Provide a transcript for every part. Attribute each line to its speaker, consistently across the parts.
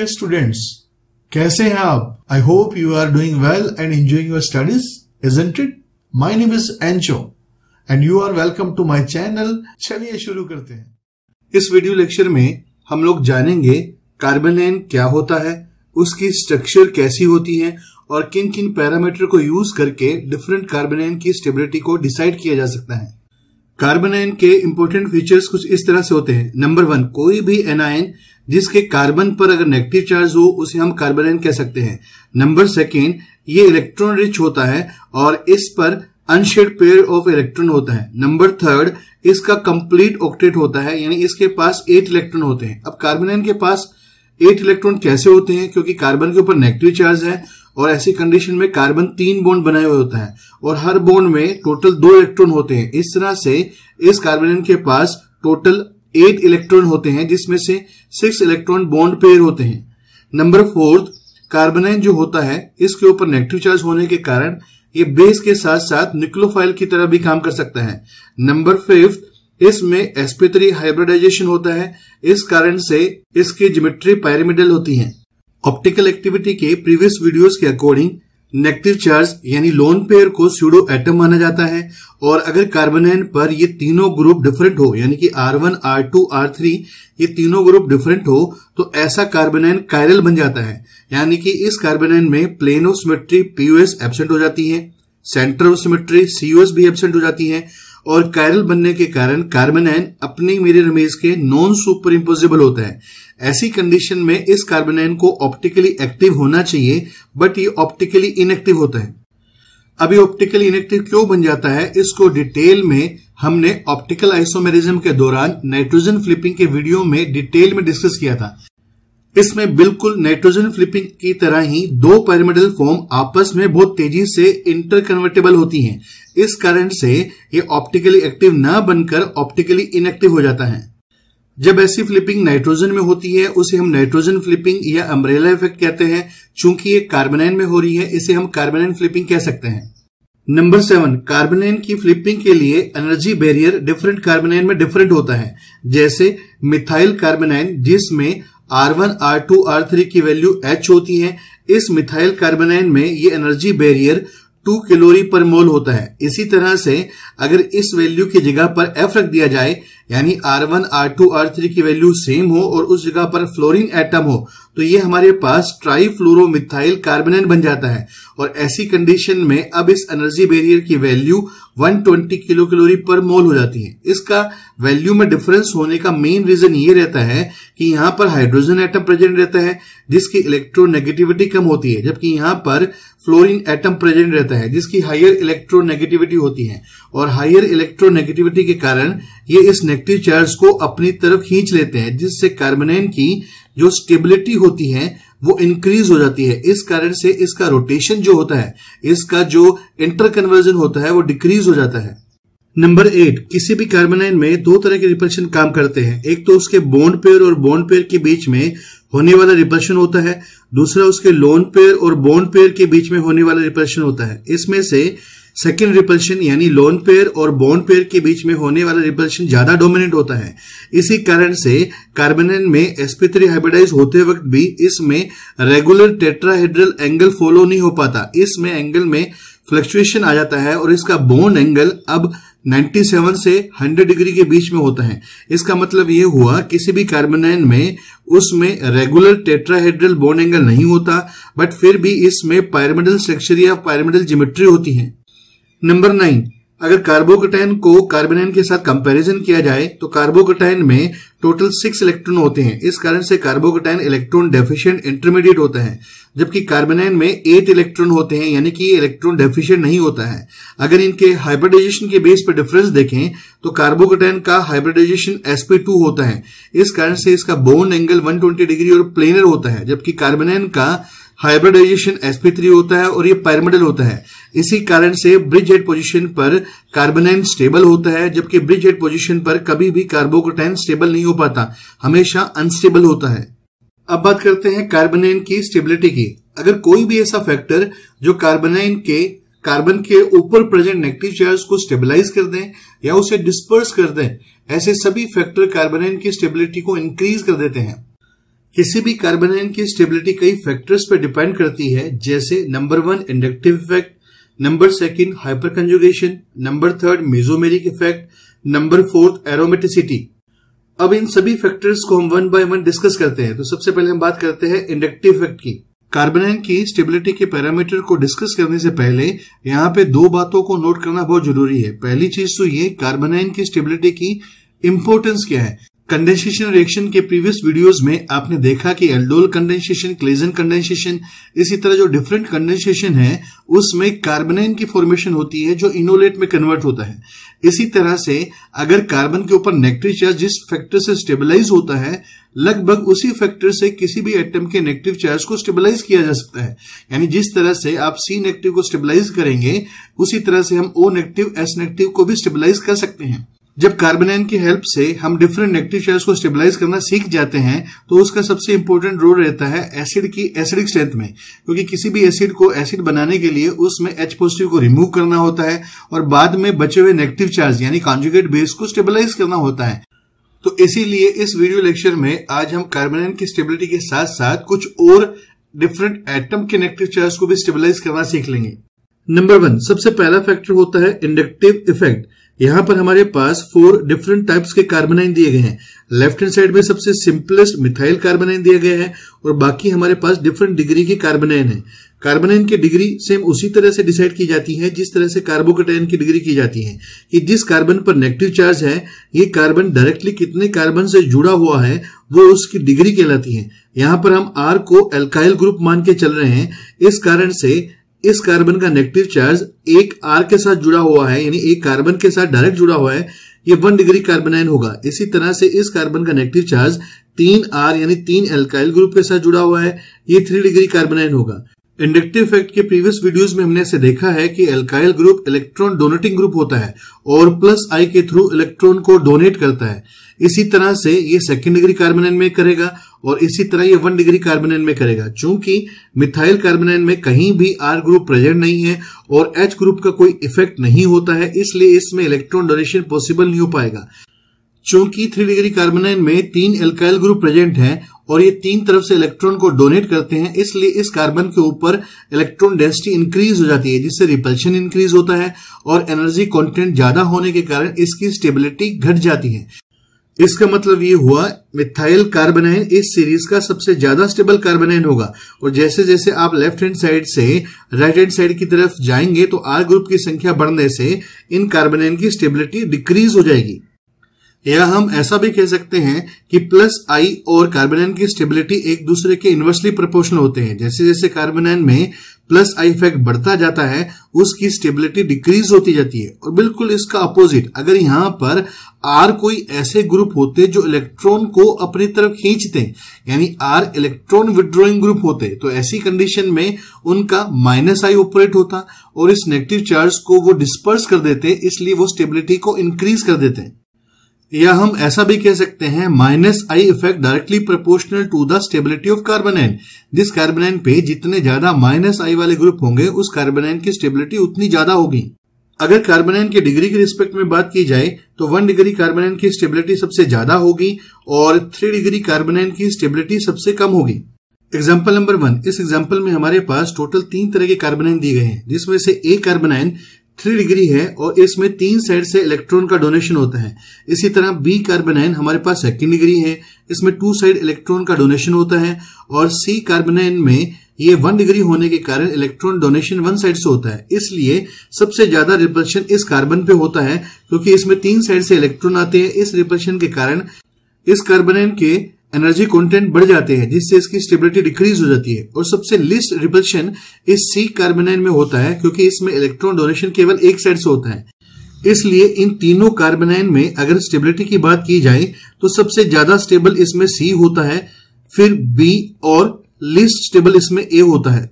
Speaker 1: Dear students कैसे हैं आप I hope you are doing well and enjoying your studies isn't it name is एंचो and you are welcome to my channel चलिए शुरू करते हैं इस वीडियो लेक्चर में हम लोग जानेंगे कार्बन लाइन क्या होता है उसकी स्ट्रक्चर कैसी होती है और किन किन पैरामीटर को यूज करके डिफरेंट कार्बन लाइन की स्टेबिलिटी को डिसाइड किया जा सकता है कार्बन आयन के इम्पोर्टेंट फीचर्स कुछ इस तरह से होते हैं नंबर वन कोई भी एनआईन जिसके कार्बन पर अगर नेगेटिव चार्ज हो उसे हम कार्बन कह सकते हैं नंबर सेकेंड ये इलेक्ट्रॉन रिच होता है और इस पर अनशेड पेयर ऑफ इलेक्ट्रॉन होता है नंबर थर्ड इसका कंप्लीट ऑक्टेट होता है यानी इसके पास एट इलेक्ट्रॉन होते हैं अब कार्बन के पास एट इलेक्ट्रॉन कैसे होते हैं क्योंकि कार्बन के ऊपर नेगेटिव चार्ज है और ऐसी कंडीशन में कार्बन तीन बॉन्ड बनाए हुए होता है और हर बॉन्ड में टोटल दो इलेक्ट्रॉन होते हैं इस तरह से इस कार्बन के पास टोटल एट इलेक्ट्रॉन होते हैं जिसमें से सिक्स इलेक्ट्रॉन बॉन्ड पेयर होते हैं नंबर फोर्थ कार्बनाइन जो होता है इसके ऊपर नेगेटिव चार्ज होने के कारण ये बेस के साथ साथ न्यूक्लोफाइल की तरह भी काम कर सकता है नंबर फिफ्थ इसमें sp3 हाइब्रिडाइजेशन होता है इस कारण से इसकी जिमेट्री पैरामिडल होती है ऑप्टिकल एक्टिविटी के प्रीवियस वीडियोस के अकॉर्डिंग नेगेटिव चार्ज यानी लोन पेयर को स्यूडो एटम माना जाता है और अगर कार्बोनाइन पर ये तीनों ग्रुप डिफरेंट हो यानी कि R1, R2, R3 ये तीनों ग्रुप डिफरेंट हो तो ऐसा कार्बोनाइन कायरल बन जाता है यानी कि इस कार्बोनाइन में plane of symmetry POS absent हो जाती है सेंटर ऑफ सिमेट्री सीओएस भी एबसेंट हो जाती है और कायरल बनने के कारण कार्बोनाइन अपनी मेरे रमेज के नॉन सुपर इम्पोजिबल होता है ऐसी कंडीशन में इस कार्बन आयन को ऑप्टिकली एक्टिव होना चाहिए बट ये ऑप्टिकली इनएक्टिव होता है अभी ऑप्टिकली इनएक्टिव क्यों बन जाता है इसको डिटेल में हमने ऑप्टिकल आइसोमेरिज्म के दौरान नाइट्रोजन फ्लिपिंग के वीडियो में डिटेल में डिस्कस किया था इसमें बिल्कुल नाइट्रोजन फ्लिपिंग की तरह ही दो पैरामिडल फॉर्म आपस में बहुत तेजी से इंटरकन्वर्टेबल होती हैं। इस कारण से ये ऑप्टिकली एक्टिव ना बनकर ऑप्टिकली इनएक्टिव हो जाता है जब ऐसी फ्लिपिंग नाइट्रोजन में होती है उसे हम नाइट्रोजन फ्लिपिंग या अम्ब्रेला इफेक्ट कहते हैं चूंकि ये कार्बोनाइन में हो रही है इसे हम कार्बोनाइन फ्लिपिंग कह सकते हैं नंबर सेवन कार्बोनाइन की फ्लिपिंग के लिए एनर्जी बैरियर डिफरेंट कार्बोनाइन में डिफरेंट होता है जैसे मिथाइल कार्बोनाइन जिसमें R one R two R three की वैल्यू एच होती है इस मिथाइल कार्बोनाइन में ये एनर्जी बैरियर टू किलोरी पर मोल होता है इसी तरह से अगर इस वैल्यू की जगह पर एफ रख दिया जाए यानी R1, R2, R3 की वैल्यू सेम हो और उस जगह पर फ्लोरीन एटम हो तो ये हमारे पास ट्राईफ्लोरोमिथाइल कार्बोनेट बन जाता है और ऐसी कंडीशन में अब इस एनर्जी बेरियर की value 120 kilocalorie per mole हो जाती है इसका वैल्यू में डिफरेंस होने का मेन रीजन ये रहता है कि यहाँ पर हाइड्रोजन एटम प्रेजेंट रहता है जिसकी इलेक्ट्रोनेगेटिविटी कम होती है जबकि यहाँ पर फ्लोरिन एटम प्रेजेंट रहता है जिसकी हायर इलेक्ट्रोनेगेटिविटी होती है और हायर इलेक्ट्रोनेगेटिविटी के कारण ये इस नेगेटिव चार्ज को अपनी तरफ खींच लेते हैं जिससे कार्बोनेन की जो स्टेबिलिटी होती है वो इंक्रीज हो जाती है इस कारण से इसका रोटेशन जो होता है इसका जो इंटर कन्वर्जन होता है वो डिक्रीज हो जाता है नंबर एट किसी भी कार्बनाइन में दो तरह के रिपल्शन काम करते हैं एक तो उसके बॉन्ड पेयर और बोन्ड पेयर के बीच में होने वाला रिपल्शन होता है दूसरा उसके लोन पेयर और बॉन्ड पेयर के बीच में होने वाला रिपल्शन होता है इसमें से सेकेंड रिपल्शन यानी लोन पेयर और बॉन्ड पेयर के बीच में होने वाला रिपल्शन ज्यादा डोमिनेंट होता है इसी कारण से कार्बन में sp3 हाइब्रिडाइज होते वक्त भी इसमें रेगुलर टेट्राहेड्रल एंगल फॉलो नहीं हो पाता इसमें एंगल में फ्लक्चुएशन आ जाता है और इसका बॉन्ड एंगल अब 97 से 100 डिग्री के बीच में होता है इसका मतलब यह हुआ किसी भी कार्बन में उसमें रेगुलर टेट्राहेड्रल बॉन्ड एंगल नहीं होता बट फिर भी इसमें पायरमेडल स्ट्रक्चर या पायरमेडल जिमेट्री होती है नंबर नाइन अगर कार्बोकटाइन को कार्बेनाइन के साथ कंपैरिजन किया जाए तो कार्बोकटाइन में टोटल सिक्स इलेक्ट्रॉन होते हैं इस कारण से कार्बोकटाइन इलेक्ट्रॉन डेफिशिएंट इंटरमीडिएट होता है जबकि कार्बेनाइन में एट इलेक्ट्रॉन होते हैं यानी कि इलेक्ट्रॉन डेफिशिएंट नहीं होता है अगर इनके हाइब्रिडाइजेशन के बेस पर डिफरेंस देखें तो कार्बोकटाइन का हाइब्रिडाइजेशन sp2 होता है इस कारण से इसका बोन एंगल वन डिग्री और प्लेनर होता है जबकि कार्बेनाइन का हाइब्रिडाइजेशन sp3 होता है और ये पैरामिडल होता है इसी कारण से ब्रिज हेड पोजिशन पर कार्बोनाइन स्टेबल होता है जबकि ब्रिज हेड पोजिशन पर कभी भी कार्बोकोटाइन स्टेबल नहीं हो पाता हमेशा अनस्टेबल होता है अब बात करते हैं कार्बोनाइन की स्टेबिलिटी की अगर कोई भी ऐसा फैक्टर जो कार्बोनाइन के कार्बन के ऊपर प्रेजेंट नेगेटिव चार्ज को स्टेबलाइज कर दें या उसे डिस्पर्स कर दें ऐसे सभी फैक्टर कार्बोनाइन की स्टेबिलिटी को इंक्रीज कर देते हैं किसी भी आयन की स्टेबिलिटी कई फैक्टर्स पर डिपेंड करती है जैसे number one inductive effect number second hyperconjugation number third mesomeric effect number fourth aromaticity अब इन सभी फैक्टर्स को हम वन बाय वन डिस्कस करते हैं तो सबसे पहले हम बात करते हैं इंडक्टिव इफेक्ट की आयन की स्टेबिलिटी के पैरामीटर को डिस्कस करने से पहले यहाँ पे दो बातों को नोट करना बहुत जरूरी है पहली चीज तो ये आयन की स्टेबिलिटी की इम्पोर्टेंस क्या है कंडेंसेशन रिएक्शन के प्रीवियस वीडियोस में आपने देखा कि एल्डोल कंडेंसेशन क्लेजन कंडेंसेशन इसी तरह जो डिफरेंट कंडेंसेशन है उसमें कार्बनेन की फॉर्मेशन होती है जो इनोलेट में कन्वर्ट होता है इसी तरह से अगर कार्बन के ऊपर नेगेटिव चार्ज जिस फैक्टर से स्टेबलाइज होता है लगभग उसी फैक्टर से किसी भी एटम के नेगेटिव चार्ज को स्टेबलाइज किया जा सकता है यानी जिस तरह से आप सी नेगेटिव को स्टेबलाइज करेंगे उसी तरह से हम ओ नेगेटिव एस नेगेटिव को भी स्टेबलाइज कर सकते हैं जब कार्बनाइन की हेल्प से हम डिफरेंट नेगेटिव चार्ज को स्टेबलाइज करना सीख जाते हैं तो उसका सबसे इंपॉर्टेंट रोल रहता है एसिड की एसिडिक स्ट्रेंथ में क्योंकि किसी भी एसिड को एसिड बनाने के लिए उसमें एच पॉजिटिव को रिमूव करना होता है और बाद में बचे हुए नेगेटिव चार्ज यानी कॉन्जुगेट बेस को स्टेबलाइज करना होता है तो इसीलिए इस वीडियो लेक्चर में आज हम कार्बनाइन की स्टेबिलिटी के साथ साथ कुछ और डिफरेंट एटम के नेगेटिव चार्ज को भी स्टेबिलाईज करना सीख लेंगे नंबर वन सबसे पहला फैक्टर होता है इंडक्टिव इफेक्ट यहाँ पर हमारे पास फोर डिफरेंट टाइप्स के कार्बनाइन दिए गए हैं लेफ्ट हैंड साइड में सबसे सिंपलेस्ट मिथाइल कार्बनाइन दिया गया है और बाकी हमारे पास डिफरेंट डिग्री के कार्बनाइन है कार्बनाइन की डिग्री सेम उसी तरह से डिसाइड की जाती है जिस तरह से कार्बोकटाइन की डिग्री की जाती है कि जिस कार्बन पर नेगेटिव चार्ज है ये कार्बन डायरेक्टली कितने कार्बन से जुड़ा हुआ है वो उसकी डिग्री कहलाती है यहाँ पर हम आर को एल्काइल ग्रुप मान के चल रहे हैं इस कारण से इस कार्बन का नेगेटिव चार्ज एक आर के साथ जुड़ा हुआ है यानी एक कार्बन के साथ डायरेक्ट जुड़ा हुआ है ये वन डिग्री कार्बनाइन होगा इसी तरह से इस कार्बन का नेगेटिव चार्ज तीन आर यानी तीन एल्काइल ग्रुप के साथ जुड़ा हुआ है ये थ्री डिग्री कार्बनाइन होगा इंडक्टिव इफेक्ट के प्रीवियस वीडियोस में हमने ऐसे देखा है कि alkyl group electron donating group होता है और प्लस आई के थ्रू इलेक्ट्रॉन को डोनेट करता है इसी तरह से ये सेकेंड डिग्री कार्बनाइन में करेगा और इसी तरह ये वन डिग्री कार्बोनेट में करेगा चूंकि मिथाइल कार्बोनेट में कहीं भी आर ग्रुप प्रेजेंट नहीं है और एच ग्रुप का कोई इफेक्ट नहीं होता है इसलिए इसमें इलेक्ट्रॉन डोनेशन पॉसिबल नहीं हो पाएगा चूंकि थ्री डिग्री कार्बोनेट में तीन एल्काइल ग्रुप प्रेजेंट है और ये तीन तरफ से इलेक्ट्रॉन को डोनेट करते हैं इसलिए इस कार्बन के ऊपर इलेक्ट्रॉन डेंसिटी इंक्रीज हो जाती है जिससे रिपल्शन इंक्रीज होता है और एनर्जी कंटेंट ज्यादा होने के कारण इसकी स्टेबिलिटी घट जाती है इसका मतलब ये हुआ मिथाइल कार्बन इस सीरीज का सबसे ज्यादा स्टेबल कार्बन होगा और जैसे जैसे आप लेफ्ट हैंड साइड से राइट हैंड साइड की तरफ जाएंगे तो आर ग्रुप की संख्या बढ़ने से इन कार्बन की स्टेबिलिटी डिक्रीज हो जाएगी या हम ऐसा भी कह सकते हैं कि प्लस आई और कार्बेनाइन की स्टेबिलिटी एक दूसरे के इन्वर्सली प्रोपोर्शनल होते हैं जैसे जैसे कार्बेनाइन में प्लस आई इफेक्ट बढ़ता जाता है उसकी स्टेबिलिटी डिक्रीज होती जाती है और बिल्कुल इसका अपोजिट अगर यहाँ पर आर कोई ऐसे ग्रुप होते जो इलेक्ट्रॉन को अपनी तरफ खींचते यानी आर इलेक्ट्रॉन विड्रॉइंग ग्रुप होते तो ऐसी कंडीशन में उनका माइनस आई ऑपरेट होता और इस नेगेटिव चार्ज को वो डिस्पर्स कर देते इसलिए वो स्टेबिलिटी को इंक्रीज कर देते हैं या हम ऐसा भी कह सकते हैं minus I effect directly proportional to the stability of carbanion जिस कार्बोनाइन पे जितने ज्यादा माइनस आई वाले ग्रुप होंगे उस कार्बोनाइन की स्टेबिलिटी उतनी ज्यादा होगी अगर कार्बोनाइन की डिग्री के रिस्पेक्ट में बात की जाए तो वन डिग्री कार्बोनाइन की स्टेबिलिटी सबसे ज्यादा होगी और थ्री डिग्री कार्बोनाइन की स्टेबिलिटी सबसे कम होगी एग्जाम्पल नंबर वन इस एग्जाम्पल में हमारे पास टोटल तीन तरह के कार्बोनाइन दिए गए हैं जिसमें से एक कार्बोनाइन थ्री डिग्री है और इसमें तीन साइड से इलेक्ट्रॉन का डोनेशन होता है इसी तरह बी कार्बनाइन हमारे पास सेकेंड डिग्री है इसमें टू साइड इलेक्ट्रॉन का डोनेशन होता है और सी कार्बनाइन में ये वन डिग्री होने के कारण इलेक्ट्रॉन डोनेशन वन साइड से होता है इसलिए सबसे ज्यादा रिपल्शन इस कार्बन पे होता है क्योंकि इसमें तीन साइड से इलेक्ट्रॉन आते हैं इस रिपल्शन के कारण इस कार्बनाइन के एनर्जी कंटेंट बढ़ जाते हैं जिससे इसकी स्टेबिलिटी डिक्रीज हो जाती है और सबसे लिस्ट रिपल्शन इस सी कार्बेनाइन में होता है क्योंकि इसमें इलेक्ट्रॉन डोनेशन केवल एक साइड से होता है इसलिए इन तीनों कार्बेनाइन में अगर स्टेबिलिटी की बात की जाए तो सबसे ज्यादा स्टेबल इसमें सी होता है फिर बी और लिस्ट स्टेबल इसमें ए होता है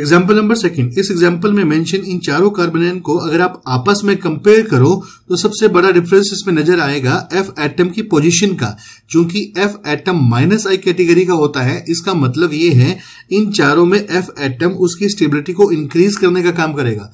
Speaker 1: एग्जाम्पल नंबर सेकेंड इस एग्जाम्पल में मेंशन इन चारों कार्बन को अगर आप आपस में कंपेयर करो तो सबसे बड़ा डिफरेंस इसमें नजर आएगा एफ एटम की पोजीशन का क्योंकि F atom minus I category का होता है इसका मतलब ये है इन चारों में एफ एटम उसकी स्टेबिलिटी को इंक्रीज करने का काम करेगा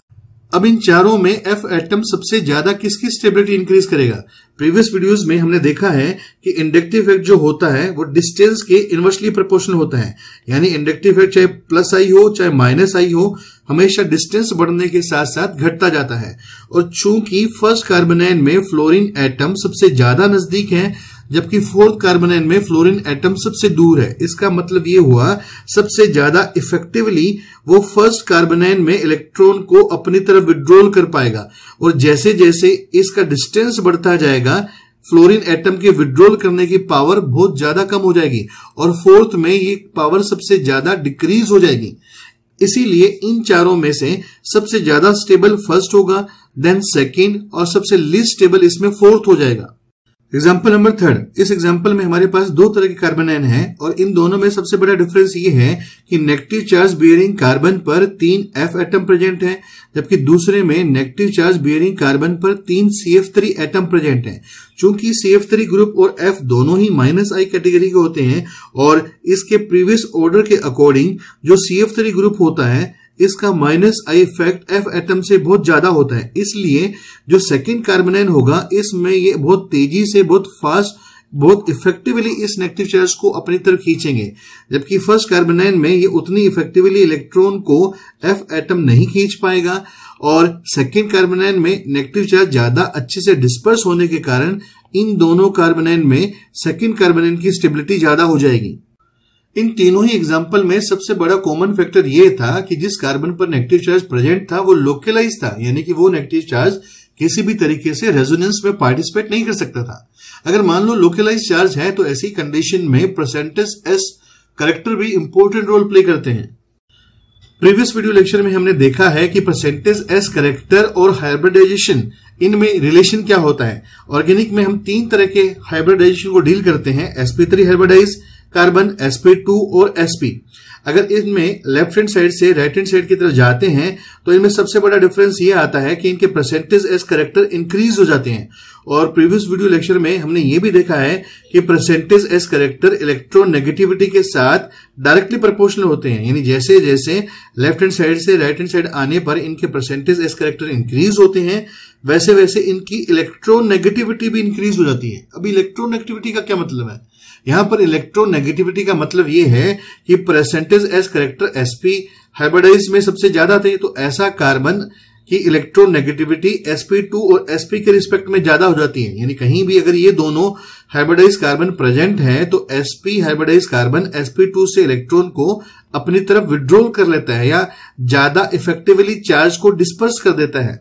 Speaker 1: अब इन चारों में एफ एटम सबसे ज्यादा किसकी स्टेबिलिटी इंक्रीज करेगा प्रीवियस वीडियोस में हमने देखा है कि इंडक्टिव इफेक्ट जो होता है वो डिस्टेंस के इन्वर्सली प्रोपोर्शनल होता है यानी इंडक्टिव इफेक्ट चाहे प्लस आई हो चाहे माइनस आई हो हमेशा डिस्टेंस बढ़ने के साथ साथ घटता जाता है और चूंकि फर्स्ट कार्बोनाइन में फ्लोरीन एटम सबसे ज्यादा नजदीक है जबकि फोर्थ कार्बोनाइन में फ्लोरीन एटम सबसे दूर है इसका मतलब ये हुआ सबसे ज्यादा इफेक्टिवली वो फर्स्ट कार्बोनाइन में इलेक्ट्रॉन को अपनी तरफ विड्रोल कर पाएगा और जैसे जैसे इसका डिस्टेंस बढ़ता जाएगा फ्लोरीन एटम के विड्रोल करने की पावर बहुत ज्यादा कम हो जाएगी और फोर्थ में ये पावर सबसे ज्यादा डिक्रीज हो जाएगी इसीलिए इन चारों में से सबसे ज्यादा स्टेबल फर्स्ट होगा देन सेकेंड और सबसे लीस्ट स्टेबल इसमें फोर्थ हो जाएगा एग्जाम्पल नंबर थर्ड इस एग्जाम्पल में हमारे पास दो तरह के कार्बन आयन हैं और इन दोनों में सबसे बड़ा डिफरेंस ये है कि नेगेटिव चार्ज बियरिंग कार्बन पर तीन एफ एटम प्रेजेंट है जबकि दूसरे में नेगेटिव चार्ज बियरिंग कार्बन पर तीन C F three atom present है चूंकि सी एफ थ्री ग्रुप और एफ दोनों ही माइनस आई कैटेगरी के होते हैं और इसके प्रीवियस ऑर्डर के अकॉर्डिंग जो सी एफ थ्री ग्रुप होता है इसका minus I effect F atom से बहुत ज्यादा होता है इसलिए जो सेकेंड कार्बोनाइन होगा इसमें ये बहुत तेजी से बहुत फास्ट बहुत इफेक्टिवली इस नेगेटिव चार्ज को अपनी तरफ खींचेंगे जबकि फर्स्ट कार्बोनाइन में ये उतनी इफेक्टिवली इलेक्ट्रॉन को एफ एटम नहीं खींच पाएगा और सेकेंड कार्बोनाइन में नेगेटिव चार्ज ज्यादा अच्छे से डिस्पर्स होने के कारण इन दोनों कार्बोनाइन में सेकेंड कार्बोनाइन की स्टेबिलिटी ज्यादा हो जाएगी इन तीनों ही एग्जाम्पल में सबसे बड़ा कॉमन फैक्टर यह था कि जिस कार्बन पर नेगेटिव चार्ज प्रेजेंट था वो लोकलाइज था यानी कि वो नेगेटिव चार्ज किसी भी तरीके से रेजोनेंस में पार्टिसिपेट नहीं कर सकता था अगर मान लो लोकलाइज चार्ज है तो ऐसी कंडीशन में परसेंटेज एस करेक्टर भी इंपोर्टेंट रोल प्ले करते हैं प्रीवियस वीडियो लेक्चर में हमने देखा है कि परसेंटेज एस करेक्टर और हाइब्रिडाइजेशन इनमें रिलेशन क्या होता है ऑर्गेनिक में हम तीन तरह के हाइब्रिडाइजेशन को डील करते हैं SP three hybridise carbon sp2 और sp अगर इनमें लेफ्ट हैंड साइड से राइट हैंड साइड की तरफ जाते हैं तो इनमें सबसे बड़ा डिफरेंस ये आता है कि इनके परसेंटेज एस करेक्टर इंक्रीज हो जाते हैं और प्रीवियस वीडियो लेक्चर में हमने ये भी देखा है कि परसेंटेज एस करेक्टर इलेक्ट्रोनेगेटिविटी के साथ डायरेक्टली प्रपोर्शनल होते हैं यानी जैसे जैसे लेफ्ट हैंड साइड से राइट हैंड साइड आने पर इनके परसेंटेज एस करेक्टर इंक्रीज होते हैं वैसे वैसे इनकी इलेक्ट्रोनेगेटिविटी भी इंक्रीज हो जाती है अब इलेक्ट्रोनेगेटिविटी का क्या मतलब है यहां पर इलेक्ट्रोनेगेटिविटी का मतलब ये है कि percentage S character sp hybridised में सबसे ज्यादा थे तो ऐसा कार्बन की इलेक्ट्रोनेगेटिविटी टू और एसपी के रिस्पेक्ट में ज्यादा हो जाती है यानी कहीं भी अगर ये दोनों हाइब्रिडाइज कार्बन प्रेजेंट है तो sp hybridised carbon sp two से इलेक्ट्रॉन को अपनी तरफ विड्रोल कर लेता है या ज्यादा इफेक्टिवली चार्ज को डिस्पर्स कर देता है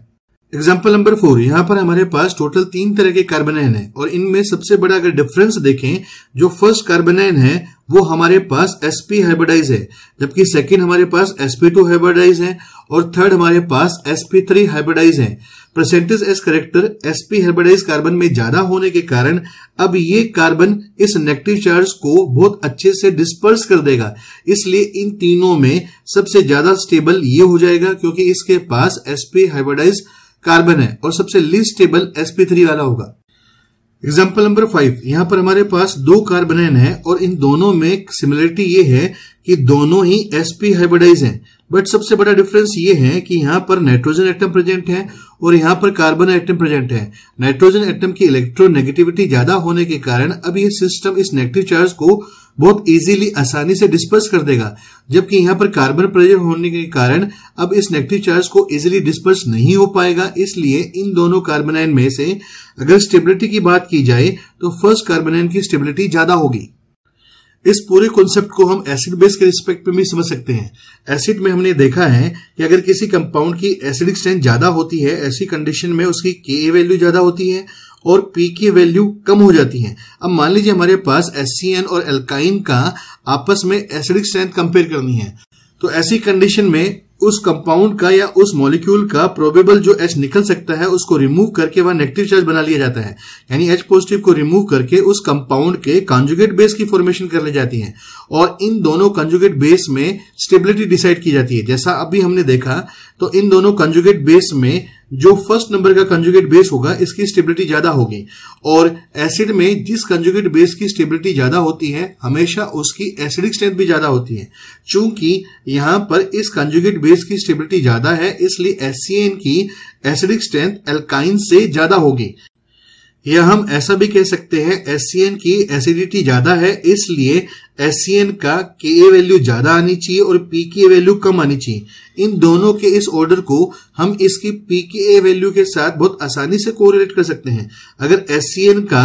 Speaker 1: एग्जाम्पल नंबर फोर यहाँ पर हमारे पास टोटल तीन तरह के कार्बनाइन है और इनमें सबसे बड़ा अगर डिफरेंस देखें जो फर्स्ट कार्बनाइन है वो हमारे पास sp हाइब्रिडाइज है जबकि सेकंड हमारे पास sp2 हाइब्रिडाइज है और थर्ड हमारे पास sp3 हाइब्रिडाइज है percentage S character sp hybridised carbon में ज्यादा होने के कारण अब ये कार्बन इस नेगेटिव चार्ज को बहुत अच्छे से डिस्पर्स कर देगा इसलिए इन तीनों में सबसे ज्यादा स्टेबल ये हो जाएगा क्योंकि इसके पास sp हाइब्रिडाइज कार्बन है और सबसे लीस्ट स्टेबल sp3 वाला होगा एग्जाम्पल नंबर फाइव यहाँ पर हमारे पास दो कार्बनेन है और इन दोनों में सिमिलरिटी ये है कि दोनों ही sp हाइब्रिडाइज हैं बट सबसे बड़ा डिफरेंस ये है कि यहाँ पर नाइट्रोजन एटम प्रेजेंट है और यहाँ पर कार्बन एटम प्रेजेंट है नाइट्रोजन एटम की इलेक्ट्रोनेगेटिविटी ज्यादा होने के कारण अब ये सिस्टम इस नेगेटिव चार्ज को बहुत इजीली आसानी से डिस्पर्स कर देगा जबकि यहाँ पर कार्बन प्रेजर होने के कारण अब इस नेगेटिव चार्ज को इजीली डिस्पर्स नहीं हो पाएगा इसलिए इन दोनों कार्बन आयन में से अगर स्टेबिलिटी की बात की जाए तो फर्स्ट कार्बन आयन की स्टेबिलिटी ज्यादा होगी इस पूरे कॉन्सेप्ट को हम एसिड बेस के रिस्पेक्ट में भी समझ सकते हैं एसिड में हमने देखा है कि अगर किसी कंपाउंड की एसिडिक स्ट्रेंथ ज्यादा होती है ऐसी कंडीशन में उसकी के वैल्यू ज्यादा होती है और पी की वैल्यू कम हो जाती है अब मान लीजिए हमारे पास एस और एल्काइन का आपस में एसिडिक स्ट्रेंथ कंपेयर करनी है तो ऐसी कंडीशन में उस कंपाउंड का या उस मॉलिक्यूल का प्रोबेबल जो एच निकल सकता है उसको रिमूव करके वह नेगेटिव चार्ज बना लिया जाता है यानी एच पॉजिटिव को रिमूव करके उस कंपाउंड के कॉन्जुगेट बेस की फॉर्मेशन कर ली जाती है और इन दोनों कॉन्जुगेट बेस में स्टेबिलिटी डिसाइड की जाती है जैसा अभी हमने देखा तो इन दोनों कॉन्जुगेट बेस में जो फर्स्ट नंबर का कंजुगेट बेस होगा इसकी स्टेबिलिटी ज्यादा होगी और एसिड में जिस कंजुगेट बेस की स्टेबिलिटी ज्यादा होती है हमेशा उसकी एसिडिक स्ट्रेंथ भी ज्यादा होती है चूंकि यहां पर इस कंजुगेट बेस की स्टेबिलिटी ज्यादा है इसलिए एसियन की एसिडिक स्ट्रेंथ एल्काइन से ज्यादा होगी या हम ऐसा भी कह सकते हैं एस की एसिडिटी ज्यादा है इसलिए एस का के ए वैल्यू ज्यादा आनी चाहिए और पी की वैल्यू कम आनी चाहिए इन दोनों के इस ऑर्डर को हम इसकी पी के ए वैल्यू के साथ बहुत आसानी से कोरिलेट कर सकते हैं अगर एस का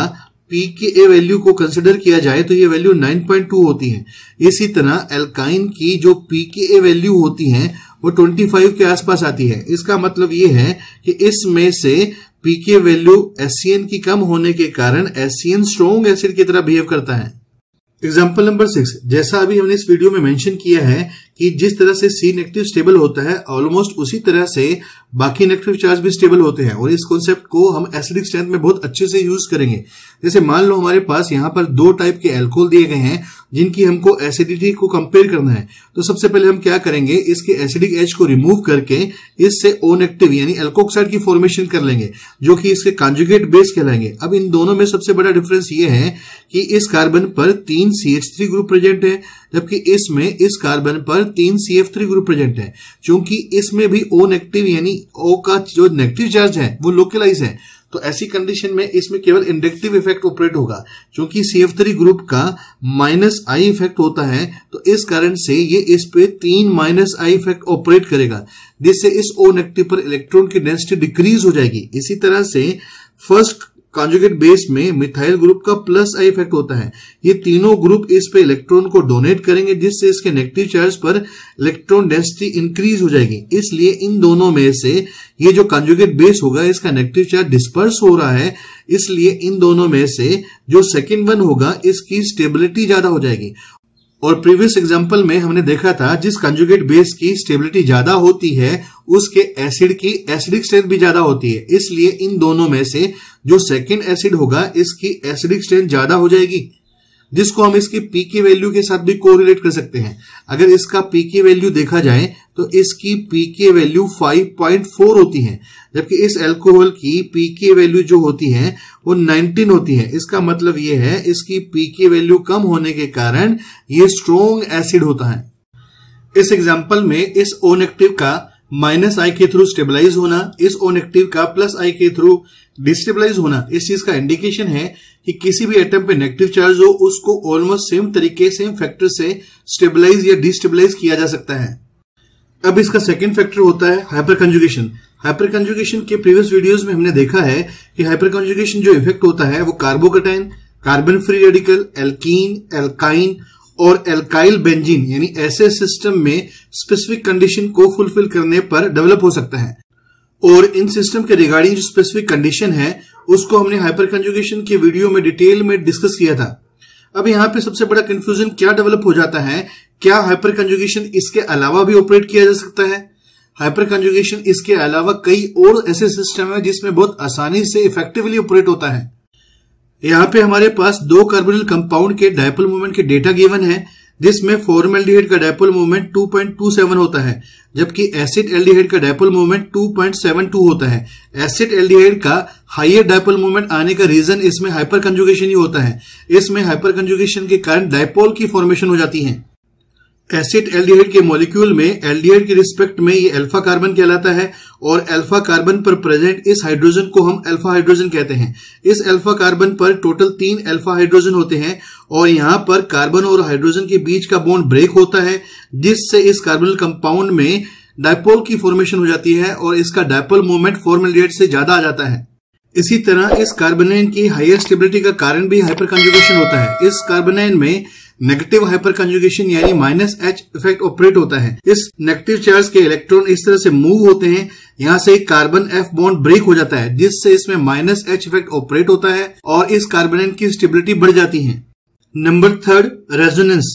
Speaker 1: पी के ए वैल्यू को कंसिडर किया जाए तो ये वैल्यू 9.2 होती है इसी तरह एल्काइन की जो पी के ए वैल्यू होती है वो 25 के आसपास आती है इसका मतलब ये है कि इसमें से पी के वैल्यू एस की कम होने के कारण एस स्ट्रोंग एसिड की तरह बिहेव करता है एग्जाम्पल नंबर सिक्स जैसा अभी हमने इस वीडियो में मेंशन किया है कि जिस तरह से सी नेगेटिव स्टेबल होता है ऑलमोस्ट उसी तरह से बाकी नेगेटिव चार्ज भी स्टेबल होते हैं और इस कॉन्सेप्ट को हम एसिडिक स्ट्रेंथ में बहुत अच्छे से यूज करेंगे जैसे मान लो हमारे पास यहाँ पर दो टाइप के एल्कोहल दिए गए हैं जिनकी हमको एसिडिटी को कंपेयर करना है तो सबसे पहले हम क्या करेंगे इसके एसिडिक एज को रिमूव करके इससे ओनेक्टिव यानी एल्कोक्साइड की फॉर्मेशन कर लेंगे जो कि इसके कॉन्जुगेट बेस कहलाएंगे अब इन दोनों में सबसे बड़ा डिफरेंस ये है कि इस कार्बन पर तीन C H three group present है जबकि इसमें इस कार्बन पर तीन C F three group present है क्योंकि इसमें भी ओनेक्टिव यानी ओ का जो नेगेटिव चार्ज है वो लोकलाइज है तो ऐसी कंडीशन में इसमें केवल इंडक्टिव इफेक्ट ऑपरेट होगा क्योंकि सीएफ थ्री ग्रुप का माइनस आई इफेक्ट होता है तो इस कारण से ये इस पे तीन माइनस आई इफेक्ट ऑपरेट करेगा जिससे इस ओ नेगेटिव पर इलेक्ट्रॉन की डेंसिटी डिक्रीज हो जाएगी इसी तरह से फर्स्ट कॉन्जुगेट बेस में मिथाइल ग्रुप का प्लस आई इफेक्ट होता है ये तीनों ग्रुप इस पे इलेक्ट्रॉन को डोनेट करेंगे जिससे इसके नेगेटिव चार्ज पर इलेक्ट्रॉन डेंसिटी इंक्रीज हो जाएगी इसलिए इन दोनों में से ये जो कॉन्जुगेट बेस होगा इसका नेगेटिव चार्ज डिस्पर्स हो रहा है इसलिए इन दोनों में से जो सेकेंड वन होगा इसकी स्टेबिलिटी ज्यादा हो जाएगी और प्रीवियस एग्जांपल में हमने देखा था जिस कंजुगेट बेस की स्टेबिलिटी ज्यादा होती है उसके एसिड की एसिडिक स्ट्रेंथ भी ज्यादा होती है इसलिए इन दोनों में से जो सेकेंड एसिड होगा इसकी एसिडिक स्ट्रेंथ ज्यादा हो जाएगी जिसको हम इसके पी के वैल्यू के साथ भी कोरिलेट कर सकते हैं अगर इसका पी के वैल्यू देखा जाए तो इसकी पी के वैल्यू 5.4 होती है जबकि इस एल्कोहल की पी के वैल्यू जो होती है वो 19 होती है इसका मतलब ये है इसकी पी के वैल्यू कम होने के कारण ये स्ट्रोंग एसिड होता है इस एग्जाम्पल में इस ओनेक्टिव का माइनस आई के थ्रू स्टेबलाइज होना इस ओन का प्लस आई के थ्रू डिस्टेबलाइज होना इस चीज का इंडिकेशन है कि किसी भी एटम पे नेगेटिव चार्ज हो उसको ऑलमोस्ट सेम तरीके सेम फैक्टर से स्टेबलाइज या डिस्टेबलाइज किया जा सकता है अब इसका सेकेंड फैक्टर होता है हाइपर कंजुगेशन हाइपर कंजुगेशन के प्रीवियस वीडियोज में हमने देखा है कि हाइपर कंजुगेशन जो इफेक्ट होता है वो carbocation carbon free radical alkene alkyne और एल्काइल बेंजीन यानी ऐसे सिस्टम में स्पेसिफिक कंडीशन को फुलफिल करने पर डेवलप हो सकता है और इन सिस्टम के रिगार्डिंग जो स्पेसिफिक कंडीशन है उसको हमने हाइपर कंजुगेशन के वीडियो में डिटेल में डिस्कस किया था अब यहाँ पे सबसे बड़ा कंफ्यूजन क्या डेवलप हो जाता है क्या हाइपर कंजुगेशन इसके अलावा भी ऑपरेट किया जा सकता है हाइपर कंजुगेशन इसके अलावा कई और ऐसे सिस्टम है जिसमें बहुत आसानी से इफेक्टिवली ऑपरेट होता है यहाँ पे हमारे पास दो कार्बोनिल कंपाउंड के डायपोल मूवमेंट के डेटा गिवन है जिसमें फॉर्मेल्डिहाइड का डायपोल मूवमेंट 2.27 होता है जबकि एसिड एल्डिहाइड का डायपोल मूवमेंट 2.72 होता है एसिड एल्डिहाइड का हाइयर डायपोल मूवमेंट आने का रीजन इसमें हाइपर कंजुगेशन ही होता है इसमें हाइपर कंजुगेशन के कारण डायपोल की फॉर्मेशन हो जाती है एसिड एल्डिहाइड के मॉलिक्यूल में एल्डिहाइड के रिस्पेक्ट में ये अल्फा कार्बन कहलाता है और अल्फा कार्बन पर प्रेजेंट इस हाइड्रोजन को हम अल्फा हाइड्रोजन कहते हैं इस अल्फा कार्बन पर टोटल तीन अल्फा हाइड्रोजन होते हैं और यहाँ पर कार्बन और हाइड्रोजन के बीच का बॉन्ड ब्रेक होता है जिससे इस कार्बन कंपाउंड में डायपोल की फॉर्मेशन हो जाती है और इसका डायपोल मूवमेंट फॉर्मेलिएट से ज्यादा आ जाता है इसी तरह इस कार्बोनाइन की हाइयर स्टेबिलिटी का कारण भी हाइपर कंजुगेशन होता है इस कार्बोनाइन में नेगेटिव हाइपर कंजुगेशन यानी माइनस एच इफेक्ट ऑपरेट होता है इस नेगेटिव चार्ज के इलेक्ट्रॉन इस तरह से मूव होते हैं यहाँ से कार्बन एफ बॉन्ड ब्रेक हो जाता है जिससे इसमें माइनस एच इफेक्ट ऑपरेट होता है और इस कार्बोनाइन की स्टेबिलिटी बढ़ जाती है number third resonance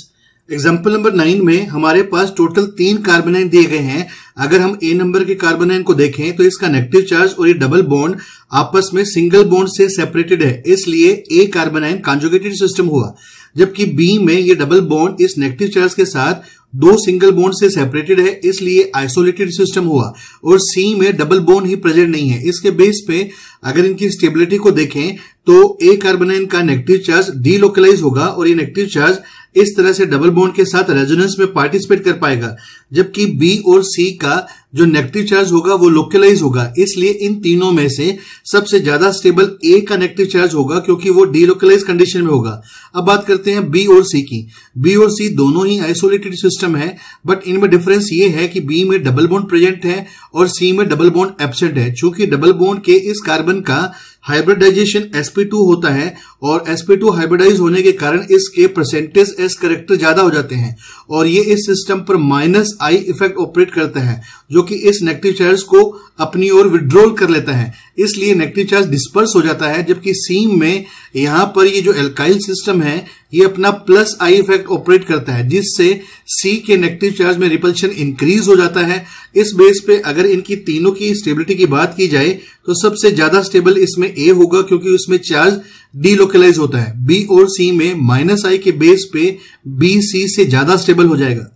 Speaker 1: example number nine में हमारे पास टोटल तीन कार्बन दिए गए हैं अगर हम ए नंबर के कार्बन को देखें तो इसका नेगेटिव चार्ज और ये डबल बॉन्ड आपस में सिंगल बॉन्ड से सेपरेटेड है इसलिए A carbon ion conjugated system हुआ जबकि बी में ये डबल बॉन्ड इस नेगेटिव चार्ज के साथ दो सिंगल बॉन्ड से सेपरेटेड है इसलिए आइसोलेटेड सिस्टम हुआ और सी में डबल बॉन्ड ही प्रेजेंट नहीं है इसके बेस पे अगर इनकी स्टेबिलिटी को देखें तो ए कार्बनाइन का नेगेटिव चार्ज डीलोकलाइज होगा और ये नेगेटिव चार्ज इस तरह से डबल बॉन्ड के साथ रेजोनेंस में पार्टिसिपेट कर पाएगा जबकि बी और सी का जो नेगेटिव चार्ज होगा वो लोकलाइज होगा इसलिए इन तीनों में से सबसे ज्यादा स्टेबल ए का नेगेटिव चार्ज होगा क्योंकि वो डीलोकलाइज कंडीशन में होगा अब बात करते हैं बी और सी की बी और सी दोनों ही आइसोलेटेड सिस्टम है बट इनमें डिफरेंस ये है कि बी में डबल बॉन्ड प्रेजेंट है और सी में डबल बॉन्ड एबसेंट है चूंकि डबल बॉन्ड के इस कार्बन का हाइब्रिडाइजेशन एसपी होता है और sp2 हाइब्रिडाइज होने के कारण इसके परसेंटेज एस करेक्टर ज्यादा हो जाते हैं और ये इस सिस्टम पर माइनस आई इफेक्ट ऑपरेट करता है जो कि इस नेगेटिव चार्ज को अपनी ओर विड्रोल कर लेता है इसलिए नेगेटिव चार्ज डिस्पर्स हो जाता है जबकि सीम में यहां पर ये जो एल्काइल सिस्टम है ये अपना प्लस आई इफेक्ट ऑपरेट करता है जिससे सी के नेगेटिव चार्ज में रिपल्शन इंक्रीज हो जाता है इस बेस पे अगर इनकी तीनों की स्टेबिलिटी की बात की जाए तो सबसे ज्यादा स्टेबल इसमें ए होगा क्योंकि उसमें चार्ज डीलोकलाइज होता है बी और सी में माइनस आई के बेस पे बी सी से ज्यादा स्टेबल हो जाएगा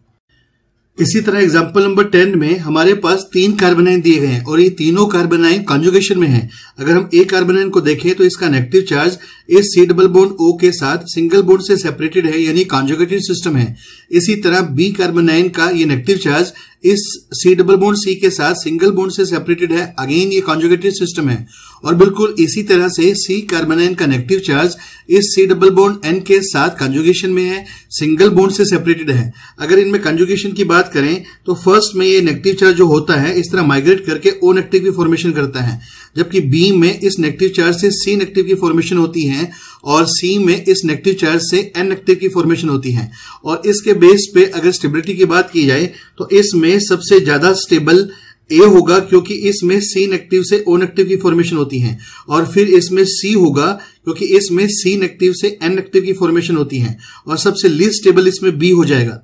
Speaker 1: इसी तरह एग्जाम्पल नंबर टेन में हमारे पास तीन कार्बन दिए गए हैं और ये तीनों कार्बन कॉन्जुगेशन में हैं। अगर हम ए कार्बन को देखें तो इसका नेगेटिव चार्ज इस सी डबल बोन ओ के साथ सिंगल बोन से सेपरेटेड है यानी कॉन्जुगेटेड सिस्टम है इसी तरह बी कार्बोनाइन का ये नेगेटिव चार्ज इस सी डबल बोन सी के साथ सिंगल बोन से सेपरेटेड है अगेन ये कॉन्जुगेटिव सिस्टम है और बिल्कुल इसी तरह से सी कार्बोनाइन का नेगेटिव चार्ज इस सी डबल बोन एन के साथ कंजुगेशन में है सिंगल बोन से सेपरेटेड है अगर इनमें कंजुगेशन की बात करें तो फर्स्ट में ये नेगेटिव चार्ज जो होता है इस तरह माइग्रेट करके ओ नेगेटिव की फॉर्मेशन करता है जबकि बी में इस नेगेटिव चार्ज से सी नेगेटिव की फॉर्मेशन होती है और सी में इस नेगेटिव चार्ज से एन नेगेटिव की फॉर्मेशन होती है और इसके बेस पे अगर स्टेबिलिटी की बात की जाए तो इसमें सबसे ज्यादा स्टेबल ए होगा क्योंकि इसमें सी नेगेटिव से ओ नेगेटिव की फॉर्मेशन होती है और फिर इसमें सी होगा क्योंकि इसमें सी नेगेटिव से एन नेगेटिव की फॉर्मेशन होती है और सबसे लीस्ट स्टेबल इसमें बी हो जाएगा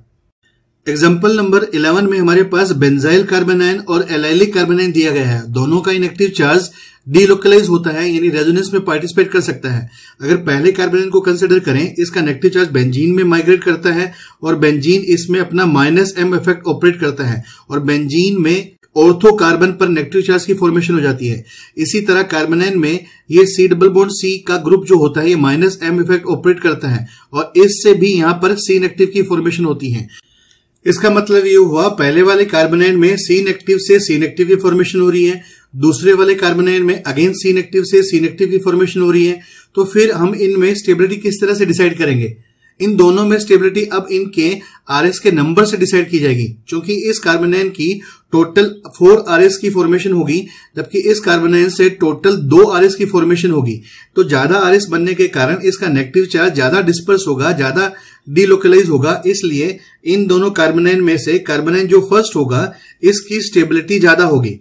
Speaker 1: एग्जाम्पल नंबर 11 में हमारे पास बेंजाइल कार्बेनाइन और एलाइलिक कार्बेनाइन दिया गया है दोनों का इनेक्टिव चार्ज डीलोकलाइज होता है यानी रेजोनेंस में पार्टिसिपेट कर सकता है अगर पहले कार्बेनिन को कंसिडर करें इसका नेगेटिव चार्ज बेंजीन में माइग्रेट करता है और बेंजीन इसमें अपना माइनस एम इफेक्ट ऑपरेट करता है और बेंजीन में ऑर्थो कार्बन पर नेगेटिव चार्ज की फॉर्मेशन हो जाती है इसी तरह कार्बनाइन में ये सी डबल बोन सी का ग्रुप जो होता है ये माइनस एम इफेक्ट ऑपरेट करता है और इससे भी यहाँ पर सी नेगेटिव की फॉर्मेशन होती है इसका मतलब ये हुआ पहले वाले कार्बोनाइड में सी नेगेटिव से सी नेगेटिव की फॉर्मेशन हो रही है दूसरे वाले कार्बोनाइल में अगेन सीन एक्टिव से सीन एक्टिव की फॉर्मेशन हो रही है तो फिर हम इनमें स्टेबिलिटी किस तरह से डिसाइड करेंगे इन दोनों में स्टेबिलिटी अब इनके आर के नंबर से डिसाइड की जाएगी क्योंकि इस कार्बोनाइन की टोटल फोर आर की फॉर्मेशन होगी जबकि इस कार्बोनाइन से टोटल दो आर की फॉर्मेशन होगी तो ज्यादा आर बनने के कारण इसका नेगेटिव चार्ज ज्यादा डिस्पर्स होगा ज्यादा डीलोकलाइज होगा इसलिए इन दोनों कार्बोनाइन में से कार्बोनाइन जो फर्स्ट होगा इसकी स्टेबिलिटी ज्यादा होगी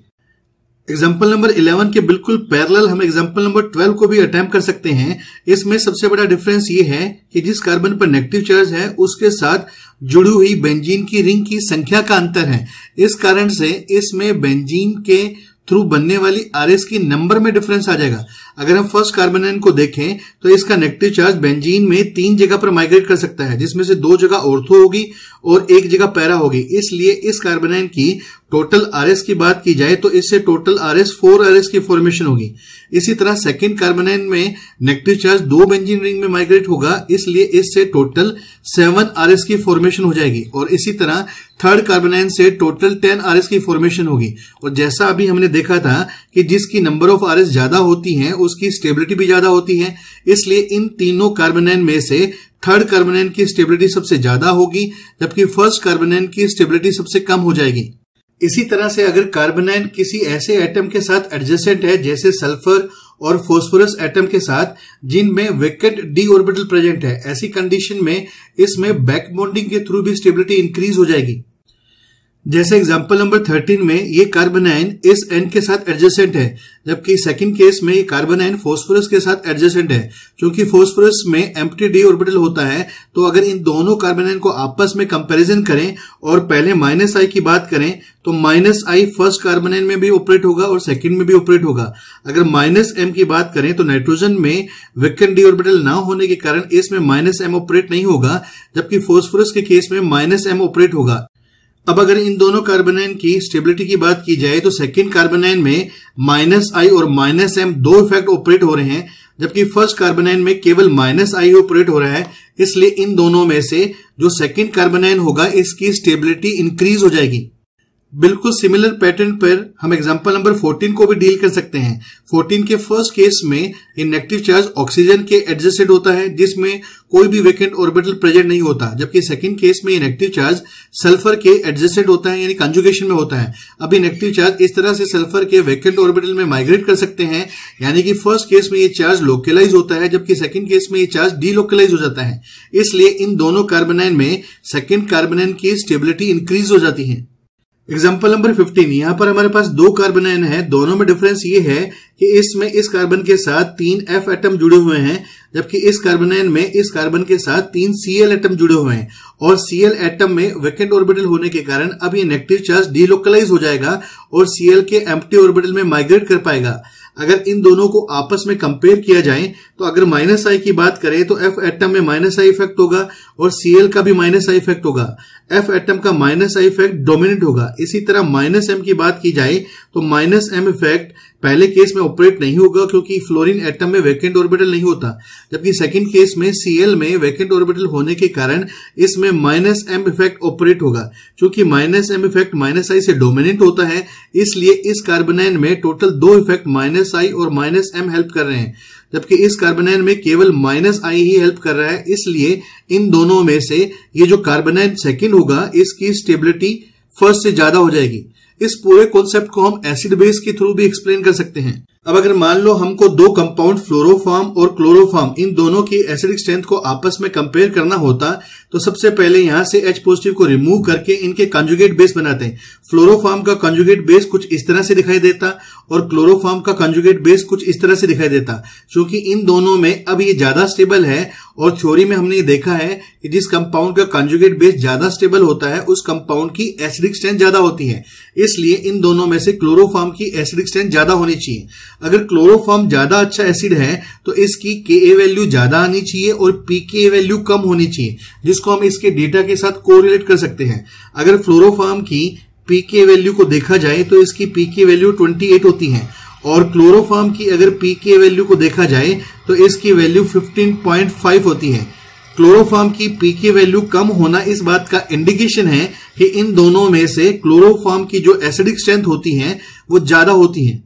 Speaker 1: एग्जाम्पल नंबर 11 के बिल्कुल पैरेलल हम एग्जाम्पल नंबर 12 को भी अटेम्प्ट कर सकते हैं इसमें सबसे बड़ा डिफरेंस ये है कि जिस कार्बन पर नेगेटिव चार्ज है उसके साथ जुड़ी हुई बेंजीन की रिंग की संख्या का अंतर है इस कारण से इसमें बेंजीन के थ्रू बनने वाली आर की नंबर में डिफरेंस आ जाएगा अगर हम फर्स्ट कार्बन को देखें तो इसका नेगेटिव चार्ज बेंजीन में तीन जगह पर माइग्रेट कर सकता है जिसमें से दो जगह ओर्थो होगी और एक जगह पैरा होगी इसलिए इस कार्बन की टोटल आरएस की बात की जाए तो इससे टोटल आरएस फोर आरएस की फॉर्मेशन होगी इसी तरह सेकेंड कार्बोनाइन में नेगेटिव चार्ज दो बेंजीन रिंग में माइग्रेट होगा इसलिए इससे टोटल सेवन आरएस की फॉर्मेशन हो जाएगी और इसी तरह थर्ड कार्बोनाइन से टोटल टेन आरएस की फॉर्मेशन होगी और जैसा अभी हमने देखा था कि जिसकी नंबर ऑफ एस ज्यादा होती है उसकी स्टेबिलिटी भी ज्यादा होती है इसलिए इन तीनों कार्बोनाइन में से थर्ड कार्बोनाइन की स्टेबिलिटी सबसे ज्यादा होगी जबकि फर्स्ट कार्बोनाइन की स्टेबिलिटी सबसे कम हो जाएगी इसी तरह से अगर कार्बनाइन किसी ऐसे एटम के साथ एडजस्टेंट है जैसे सल्फर और फोस्फोरस एटम के साथ जिनमें वेकेट डी ऑर्बिटल प्रेजेंट है ऐसी कंडीशन में इसमें बैक बॉन्डिंग के थ्रू भी स्टेबिलिटी इंक्रीज हो जाएगी जैसे एग्जाम्पल नंबर थर्टीन में ये कार्बन आयन इस एन के साथ एडजेसेंट है जबकि सेकंड केस में ये कार्बन आयन फोस्फोरस के साथ एडजेसेंट है क्योंकि फोस्फोरस में एम्प्टी डी ऑर्बिटल होता है तो अगर इन दोनों कार्बन आयन को आपस में कंपैरिजन करें और पहले माइनस आई की बात करें तो minus I first carbon ion में भी ऑपरेट होगा और सेकेंड में भी ऑपरेट होगा अगर माइनस एम की बात करें तो नाइट्रोजन में विकन डी ऑर्बिटल ना होने के कारण इसमें माइनस एम ऑपरेट नहीं होगा जबकि फोस्फोरस के केस में माइनस एम ऑपरेट होगा अब अगर इन दोनों कार्बनाइन की स्टेबिलिटी की बात की जाए तो सेकेंड कार्बनाइन में माइनस आई और माइनस एम दो इफेक्ट ऑपरेट हो रहे हैं जबकि फर्स्ट कार्बनाइन में केवल माइनस आई ऑपरेट हो रहा है इसलिए इन दोनों में से जो सेकेंड कार्बनाइन होगा इसकी स्टेबिलिटी इंक्रीज हो जाएगी बिल्कुल सिमिलर पैटर्न पर हम एग्जांपल नंबर 14 को भी डील कर सकते हैं 14 के फर्स्ट केस में नेगेटिव चार्ज ऑक्सीजन के एडजस्टेड होता है जिसमें कोई भी वेकेंट ऑर्बिटल प्रेजेंट नहीं होता जबकि सेकंड केस में नेगेटिव चार्ज सल्फर के एडजस्टेड होता है यानी कंजुगेशन में होता है अब नेगेटिव चार्ज इस तरह से सल्फर के वेकेंट ऑर्बिटल में माइग्रेट कर सकते हैं यानी कि फर्स्ट केस में ये चार्ज लोकलाइज होता है जबकि सेकंड केस में ये चार्ज डीलोकलाइज हो जाता है इसलिए इन दोनों कार्बनाइन में सेकेंड कार्बनाइन की स्टेबिलिटी इंक्रीज हो जाती है एग्जाम्पल नंबर 15 यहाँ पर हमारे पास दो कार्बन आयन है दोनों में डिफरेंस ये है कि इसमें इस कार्बन के साथ तीन एफ एटम जुड़े हुए हैं जबकि इस कार्बन आयन में इस कार्बन के साथ तीन सी एल एटम जुड़े हुए हैं और एल एटम में वेकेंट ऑर्बिटल होने के कारण अब ये नेगेटिव चार्ज डीलोकलाइज हो जाएगा और सीएल के एम्प्टी ऑर्बिटल में माइग्रेट कर पाएगा अगर इन दोनों को आपस में कंपेयर किया जाए तो अगर माइनस आई की बात करें तो एफ एटम में माइनस आई इफेक्ट होगा और सीएल का भी माइनस आई इफेक्ट होगा एफ एटम का माइनस आई इफेक्ट डोमिनेंट होगा इसी तरह माइनस एम की बात की जाए तो माइनस एम इफेक्ट पहले केस में ऑपरेट नहीं होगा क्योंकि फ्लोरीन एटम में वैकेंट ऑर्बिटल नहीं होता जबकि सेकंड केस में सीएल में वैकेंट ऑर्बिटल होने के कारण इसमें माइनस एम इफेक्ट ऑपरेट होगा क्योंकि minus M effect minus I से डोमिनेंट होता है इसलिए इस कार्बनाइन में टोटल दो इफेक्ट माइनस आई और माइनस एम हेल्प कर रहे हैं जबकि इस कार्बनाइन में केवल माइनस आई ही हेल्प कर रहा है इसलिए इन दोनों में से ये जो कार्बनाइन सेकेंड होगा इसकी स्टेबिलिटी फर्स्ट से ज्यादा हो जाएगी इस पूरे कॉन्सेप्ट को हम एसिड बेस के थ्रू भी एक्सप्लेन कर सकते हैं अब अगर मान लो हमको दो कंपाउंड फ्लोरोफार्म और क्लोरोफार्म इन दोनों की एसिडिक स्ट्रेंथ को आपस में कंपेयर करना होता तो सबसे पहले यहां से एच पॉजिटिव को रिमूव करके इनके कंजुगेट बेस बनाते हैं फ्लोरोफार्म का कंजुगेट बेस कुछ इस तरह से दिखाई देता और क्लोरोफार्म का कंजुगेट बेस कुछ इस तरह से दिखाई देता क्योंकि इन दोनों में अब ये ज्यादा स्टेबल है और थ्योरी में हमने ये देखा है कि जिस कंपाउंड का कंजुगेट बेस ज्यादा स्टेबल होता है उस कंपाउंड की एसिडिक स्ट्रेंथ ज्यादा होती है इसलिए इन दोनों में से क्लोरोफार्म की एसिडिक स्ट्रेंथ ज्यादा होनी चाहिए अगर क्लोरोफार्म ज्यादा अच्छा एसिड है तो इसकी के ए वैल्यू ज्यादा आनी चाहिए और पी के वैल्यू कम होनी चाहिए जिस उसको हम इसके डेटा के साथ कोरिलेट कर सकते हैं अगर फ्लोरोफार्म की पीके वैल्यू को देखा जाए तो इसकी पीके वैल्यू 28 होती है और क्लोरोफार्म की अगर पीके वैल्यू को देखा जाए तो इसकी वैल्यू 15.5 होती है क्लोरोफार्म की पीके वैल्यू कम होना इस बात का इंडिकेशन है कि इन दोनों में से क्लोरोफार्म की जो एसिडिक स्ट्रेंथ होती है वो ज्यादा होती है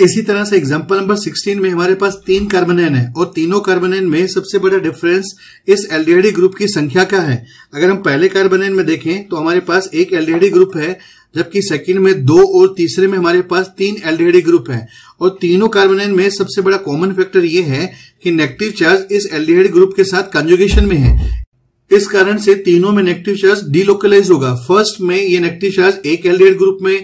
Speaker 1: इसी तरह से एग्जाम्पल नंबर 16 में हमारे पास तीन कार्बनेन है और तीनों कार्बनेन में सबसे बड़ा डिफरेंस इस एलडीएडी ग्रुप की संख्या का है अगर हम पहले कार्बनेन में देखें तो हमारे पास एक एलडीएडी ग्रुप है जबकि सेकंड में दो और तीसरे में हमारे पास तीन एलडीएडी ग्रुप है और तीनों कार्बनेन में सबसे बड़ा कॉमन फैक्टर ये है कि नेगेटिव चार्ज इस एलडीएडी ग्रुप के साथ कंजुगेशन में है इस कारण से तीनों में नेगेटिव चार्ज डीलोकलाइज होगा फर्स्ट में ये नेगेटिव चार्ज एक एलडीएड ग्रुप में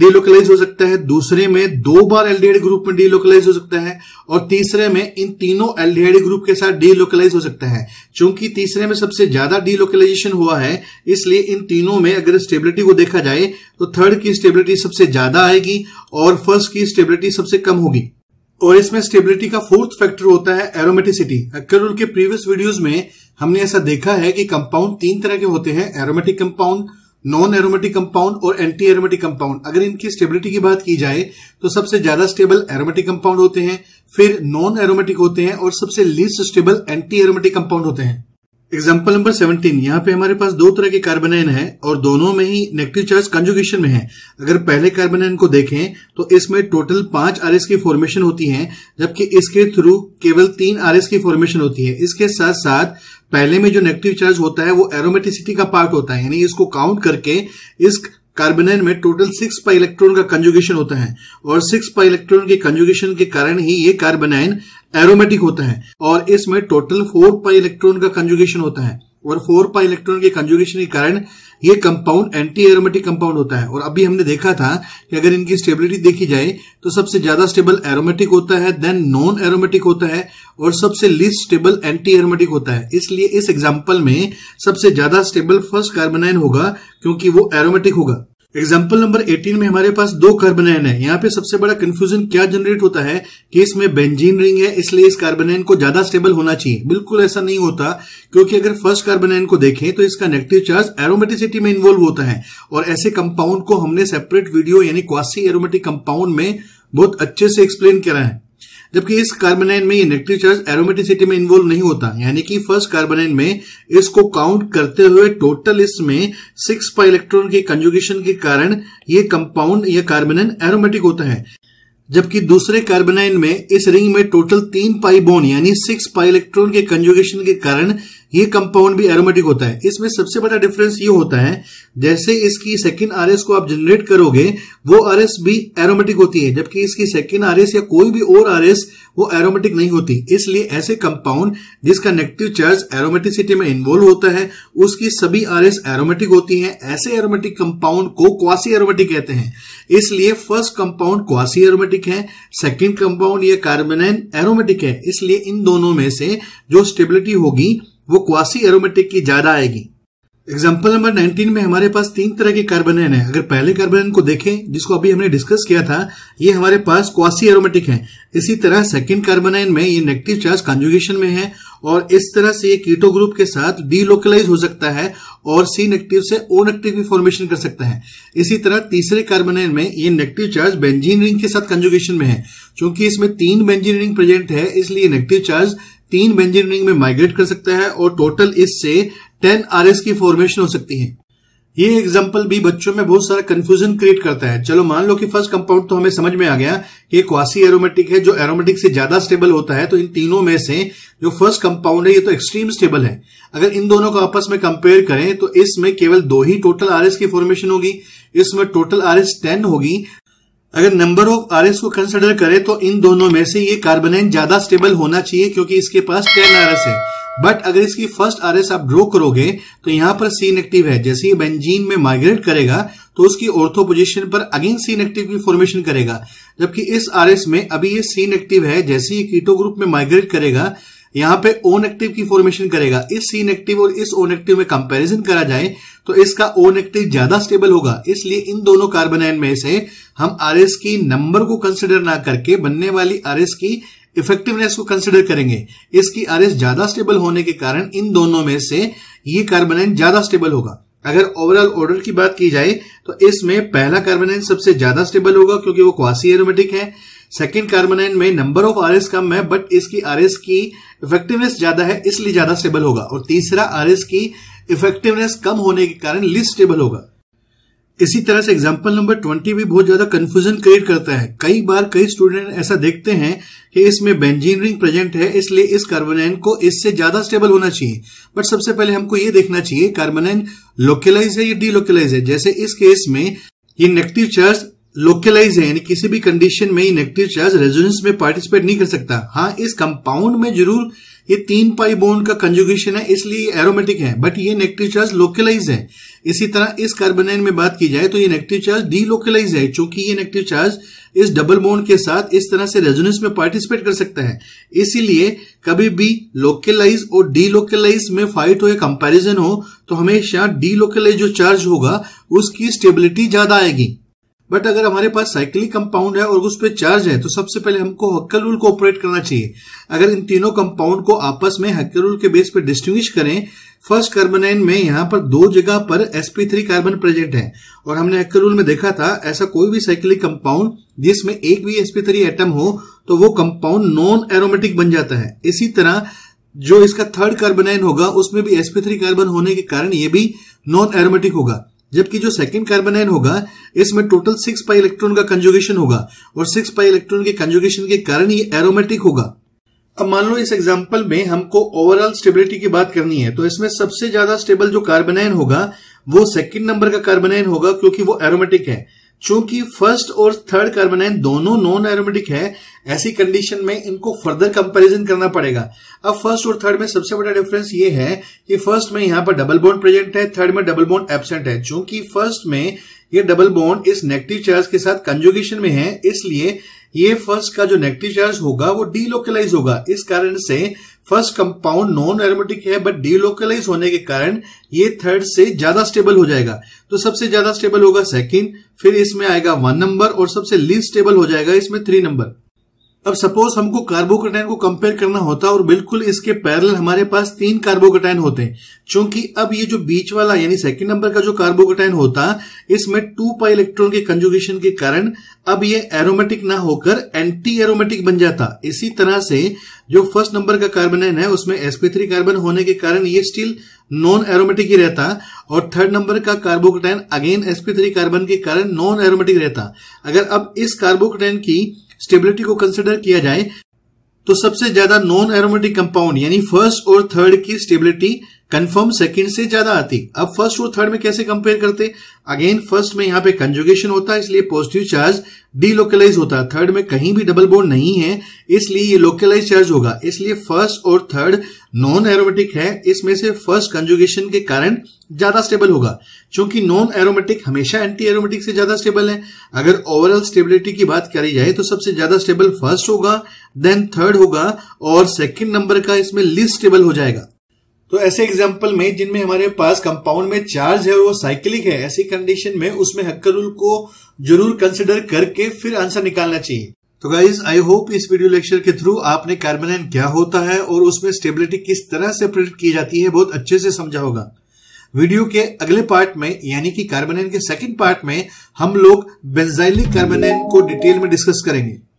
Speaker 1: डीलोकलाइज हो सकता है दूसरे में दो बार एल्डिहाइड ग्रुप में डीलोकलाइज हो सकता है और तीसरे में इन तीनों एल्डिहाइड ग्रुप के साथ डीलोकलाइज हो सकता है क्योंकि तीसरे में सबसे ज्यादा डीलोकलाइजेशन हुआ है इसलिए इन तीनों में अगर स्टेबिलिटी को देखा जाए तो थर्ड की स्टेबिलिटी सबसे ज्यादा आएगी और फर्स्ट की स्टेबिलिटी सबसे कम होगी और इसमें स्टेबिलिटी का फोर्थ फैक्टर होता है एरोमेटिसिटी अक्कर के प्रीवियस वीडियोज में हमने ऐसा देखा है कि कंपाउंड तीन तरह के होते हैं aromatic compound non aromatic compound और एंटी एरोमेटिक कंपाउंड अगर इनकी स्टेबिलिटी की बात की जाए तो सबसे ज्यादा स्टेबल एरोमेटिक कंपाउंड होते हैं फिर नॉन एरोमेटिक होते हैं और सबसे least stable anti aromatic compound होते हैं एग्जाम्पल नंबर 17 यहाँ पे हमारे पास दो तरह के कार्बन आयन है और दोनों में ही नेगेटिव चार्ज कंजुगेशन में है अगर पहले कार्बन आयन को देखें तो इसमें टोटल पांच आर की फॉर्मेशन होती है जबकि इसके थ्रू केवल तीन आर की फॉर्मेशन होती है इसके साथ साथ पहले में जो नेगेटिव चार्ज होता है वो एरोमेटिसिटी का पार्ट होता है यानी इसको काउंट करके इस कार्बन में टोटल सिक्स पाई इलेक्ट्रॉन का कंजुगेशन होता है और सिक्स पाई इलेक्ट्रॉन के कंजुगेशन के कारण ही ये कार्बन एरोमेटिक होता है और इसमें टोटल फोर पाई इलेक्ट्रॉन का कंजुगेशन होता है और फोर पाई इलेक्ट्रॉन के कंजुगेशन के कारण ये कंपाउंड एंटी एरोमेटिक कंपाउंड होता है और अभी हमने देखा था कि अगर इनकी स्टेबिलिटी देखी जाए तो सबसे ज्यादा स्टेबल एरोमेटिक होता है देन नॉन एरोमेटिक होता है और सबसे लीस्ट स्टेबल एंटी एरोमेटिक होता है इसलिए इस एग्जाम्पल में सबसे ज्यादा स्टेबल फर्स्ट कार्बोनाइन होगा क्योंकि वो एरोमेटिक होगा एग्जाम्पल नंबर 18 में हमारे पास दो कार्बनैन है यहाँ पे सबसे बड़ा कंफ्यूजन क्या जनरेट होता है कि इसमें बेंजीन रिंग है इसलिए इस कार्बनैन को ज्यादा स्टेबल होना चाहिए बिल्कुल ऐसा नहीं होता क्योंकि अगर फर्स्ट कार्बनैन को देखें तो इसका नेगेटिव चार्ज एरोमेटिसिटी में इन्वॉल्व होता है और ऐसे कंपाउंड को हमने सेपरेट वीडियो यानी क्वासी एरोमेटिक कंपाउंड में बहुत अच्छे से एक्सप्लेन करा है जबकि इस कार्बोनाइन में ये नेगेटिव चार्ज एरोमेटिसिटी में इन्वॉल्व नहीं होता यानी कि फर्स्ट कार्बोनाइन में इसको काउंट करते हुए टोटल इसमें सिक्स पाई इलेक्ट्रॉन के कंजुगेशन के कारण ये कंपाउंड या कार्बोनाइन एरोमेटिक होता है जबकि दूसरे कार्बोनाइन में इस रिंग में टोटल तीन पाई बोन यानी सिक्स पाई इलेक्ट्रॉन के कंजुगेशन के कारण ये कंपाउंड भी एरोमेटिक होता है इसमें सबसे बड़ा डिफरेंस ये होता है जैसे इसकी सेकेंड आरएस को आप जनरेट करोगे वो आरएस भी एरोमेटिक होती है जबकि इसकी सेकेंड आरएस या कोई भी और आरएस वो एरोमेटिक नहीं होती इसलिए ऐसे कंपाउंड जिसका नेगेटिव चार्ज एरोमेटिसिटी में इन्वॉल्व होता है उसकी सभी आरएस एरोमेटिक होती है ऐसे एरोमेटिक कंपाउंड को क्वासी एरोमेटिक कहते हैं इसलिए फर्स्ट कंपाउंड क्वासी एरोमेटिक है सेकेंड कंपाउंड ये कार्बेन एरोमेटिक है इसलिए इन दोनों में से जो स्टेबिलिटी होगी वो क्वासी एरोमेटिक की ज्यादा आएगी एग्जाम्पल नंबर 19 में हमारे पास तीन तरह के कार्बनन है अगर पहले कार्बनन को देखें जिसको अभी हमने डिस्कस किया था ये हमारे पास क्वासी एरोमेटिक है इसी तरह सेकेंड कार्बनन में ये नेगेटिव चार्ज कॉन्जुगेशन में है और इस तरह से ये कीटो ग्रुप के साथ डीलोकलाइज हो सकता है और सी नेगेटिव से ओ नेगेटिव भी फॉर्मेशन कर सकता है इसी तरह तीसरे कार्बोनाइन में ये नेगेटिव चार्ज बेंजीन रिंग के साथ कंजुगेशन में है क्योंकि इसमें तीन बेंजीन रिंग प्रेजेंट है इसलिए नेगेटिव चार्ज तीन बेंजीन रिंग में माइग्रेट कर सकता है और टोटल इससे टेन आर की फॉर्मेशन हो सकती है ये एग्जाम्पल भी बच्चों में बहुत सारा कंफ्यूजन क्रिएट करता है चलो मान लो कि फर्स्ट कंपाउंड तो हमें समझ में आ गया कि क्वासी एरोमेटिक है जो एरोमेटिक से ज्यादा स्टेबल होता है तो इन तीनों में से जो फर्स्ट कंपाउंड है ये तो एक्सट्रीम स्टेबल है अगर इन दोनों को आपस में कंपेयर करें तो इसमें केवल दो ही टोटल आरएस की फॉर्मेशन होगी इसमें टोटल आरएस टेन होगी अगर नंबर ऑफ आर को कंसिडर करें तो इन दोनों में से ये कार्बनाइन ज्यादा स्टेबल होना चाहिए क्योंकि इसके पास टेन आर है बट अगर इसकी फर्स्ट आर आप ड्रॉ करोगे तो यहाँ पर सी नेगेटिव है जैसे ये बेंजीन में माइग्रेट करेगा तो उसकी ऑर्थो पोजिशन पर अगेन सी नेगेटिव की फॉर्मेशन करेगा जबकि इस आर में अभी ये सी नेगेटिव है जैसे ये कीटो ग्रुप में माइग्रेट करेगा यहां पे ओन एक्टिव की फॉर्मेशन करेगा इस सी नेगेटिव और इस ओ नेगेटिव में कंपैरिजन करा जाए तो इसका ओ नेगेटिव ज्यादा स्टेबल होगा इसलिए इन दोनों कार्बन आयन में से हम आर की नंबर को कंसिडर ना करके बनने वाली आर की इफेक्टिवनेस को कंसिडर करेंगे इसकी आर ज्यादा स्टेबल होने के कारण इन दोनों में से ये कार्बन आयन ज्यादा स्टेबल होगा अगर ओवरऑल ऑर्डर की बात की जाए तो इसमें पहला कार्बन आयन सबसे ज्यादा स्टेबल होगा क्योंकि वो क्वासी एरोमेटिक है सेकेंड कार्बन आयन में नंबर ऑफ आरएस कम है बट इसकी आरएस की इफेक्टिवनेस ज्यादा है इसलिए ज्यादा स्टेबल होगा और तीसरा आर की इफेक्टिवनेस कम होने के कारण लिस्ट स्टेबल होगा इसी तरह से एग्जाम्पल नंबर ट्वेंटी भी बहुत ज्यादा कंफ्यूजन क्रिएट करता है कई बार कई स्टूडेंट ऐसा देखते हैं कि इसमें बेंजीन रिंग प्रेजेंट है इसलिए इस कार्बोनाइन को इससे ज्यादा स्टेबल होना चाहिए बट सबसे पहले हमको ये देखना चाहिए कार्बोनाइन लोकेलाइज है या डीलोकेलाइज है जैसे इस केस में ये नेगेटिव चार्ज लोकलाइज है यानी किसी भी कंडीशन में नेगेटिव चार्ज रेजोनेंस में पार्टिसिपेट नहीं कर सकता हाँ इस कंपाउंड में जरूर ये तीन पाई बोन्ड का कंजुगेशन है इसलिए एरोमेटिक है बट ये नेगेटिव चार्ज लोकलाइज है इसी तरह इस कार्बोनाइन में बात की जाए तो ये नेगेटिव चार्ज डीलोकलाइज है चूंकि ये नेगेटिव चार्ज इस डबल बोन्ड के साथ इस तरह से रेजोनेंस में पार्टिसिपेट कर सकता है इसीलिए कभी भी लोकलाइज और डीलोकलाइज में फाइट हो या कंपेरिजन हो तो हमेशा डीलोकलाइज जो चार्ज होगा उसकी स्टेबिलिटी ज्यादा आएगी बट अगर हमारे पास साइक्लिक कंपाउंड है और उस पर चार्ज है तो सबसे पहले हमको हक्कर रूल को ऑपरेट करना चाहिए अगर इन तीनों कंपाउंड को आपस में हक्कर रूल के बेस पर डिस्टिंग करें फर्स्ट कार्बोनाइन में यहाँ पर दो जगह पर sp3 कार्बन प्रेजेंट है और हमने हक्कर रूल में देखा था ऐसा कोई भी साइक्लिक कंपाउंड जिसमें एक भी sp3 एटम हो तो वो कंपाउंड नॉन एरोमेटिक बन जाता है इसी तरह जो इसका थर्ड कार्बोनाइन होगा उसमें भी sp3 कार्बन होने के कारण ये भी नॉन एरोमेटिक होगा जबकि जो सेकंड कार्बन आयन होगा इसमें टोटल सिक्स पाई इलेक्ट्रॉन का कंजुगेशन होगा और सिक्स पाई इलेक्ट्रॉन के कंजुगेशन के कारण ये एरोमेटिक होगा अब मान लो इस एग्जाम्पल में हमको ओवरऑल स्टेबिलिटी की बात करनी है तो इसमें सबसे ज्यादा स्टेबल जो कार्बन होगा वो सेकंड नंबर का कार्बन एन होगा क्योंकि वो एरोमेटिक है चूंकि फर्स्ट और थर्ड कार्बोनाइन दोनों नॉन एरोमेटिक है ऐसी कंडीशन में इनको फर्दर कंपैरिजन करना पड़ेगा अब फर्स्ट और थर्ड में सबसे बड़ा डिफरेंस ये है कि फर्स्ट में यहां पर डबल बोन्ड प्रेजेंट है थर्ड में डबल बोन्ड एबसेंट है चूंकि फर्स्ट में ये डबल बॉन्ड इस नेगेटिव चार्ज के साथ कंजुगेशन में है इसलिए ये फर्स्ट का जो नेगेटिव चार्ज होगा वो डीलोकलाइज होगा इस कारण से फर्स्ट कंपाउंड नॉन एरोमेटिक है बट डीलोकलाइज होने के कारण ये थर्ड से ज्यादा स्टेबल हो जाएगा तो सबसे ज्यादा स्टेबल होगा सेकंड फिर इसमें आएगा वन नंबर और सबसे लीस्ट स्टेबल हो जाएगा इसमें थ्री नंबर अब सपोज हमको कार्बोकटाइन को कंपेयर करना होता और बिल्कुल इसके पैरल हमारे पास तीन कार्बोकटाइन होते हैं क्योंकि अब ये जो बीच वाला यानी सेकंड नंबर का जो कार्बोकटाइन होता इसमें टू पाई इलेक्ट्रॉन के कंजुगेशन के कारण अब ये एरोमेटिक ना होकर एंटी एरोमेटिक बन जाता इसी तरह से जो फर्स्ट नंबर का कार्बनाइन है उसमें एसपी कार्बन होने के कारण ये स्टिल नॉन एरोमेटिक ही रहता और थर्ड नंबर का कार्बोकटाइन अगेन एसपी कार्बन के कारण नॉन एरोमेटिक रहता अगर अब इस कार्बोकटाइन की स्टेबिलिटी को कंसिडर किया जाए तो सबसे ज्यादा नॉन एरोमेटिक कंपाउंड यानी फर्स्ट और थर्ड की स्टेबिलिटी कंफर्म सेकंड से ज्यादा आती अब फर्स्ट और थर्ड में कैसे कंपेयर करते अगेन फर्स्ट में यहाँ पे कंजुगेशन होता है इसलिए पॉजिटिव चार्ज डीलोकलाइज होता है थर्ड में कहीं भी डबल बोर्ड नहीं है इसलिए ये लोकलाइज चार्ज होगा इसलिए फर्स्ट और थर्ड नॉन एरोमेटिक है इसमें से फर्स्ट कंजुगेशन के कारण ज्यादा स्टेबल होगा क्योंकि नॉन एरोमेटिक हमेशा एंटी एरोमेटिक से ज्यादा स्टेबल है अगर ओवरऑल स्टेबिलिटी की बात करी जाए तो सबसे ज्यादा स्टेबल फर्स्ट होगा देन थर्ड होगा और सेकेंड नंबर का इसमें लिस्ट स्टेबल हो जाएगा तो ऐसे एग्जाम्पल में जिनमें हमारे पास कंपाउंड में चार्ज है और वो साइकिलिक है ऐसी कंडीशन में उसमें हक्कर रूल को जरूर कंसिडर करके फिर आंसर निकालना चाहिए तो गाइज आई होप इस वीडियो लेक्चर के थ्रू आपने कार्बेनाइन क्या होता है और उसमें स्टेबिलिटी किस तरह से प्रिडिक्ट की जाती है बहुत अच्छे से समझा होगा वीडियो के अगले पार्ट में यानी कि कार्बेनाइन के सेकंड पार्ट में हम लोग बेंजाइलिक कार्बेनाइन को डिटेल में डिस्कस करेंगे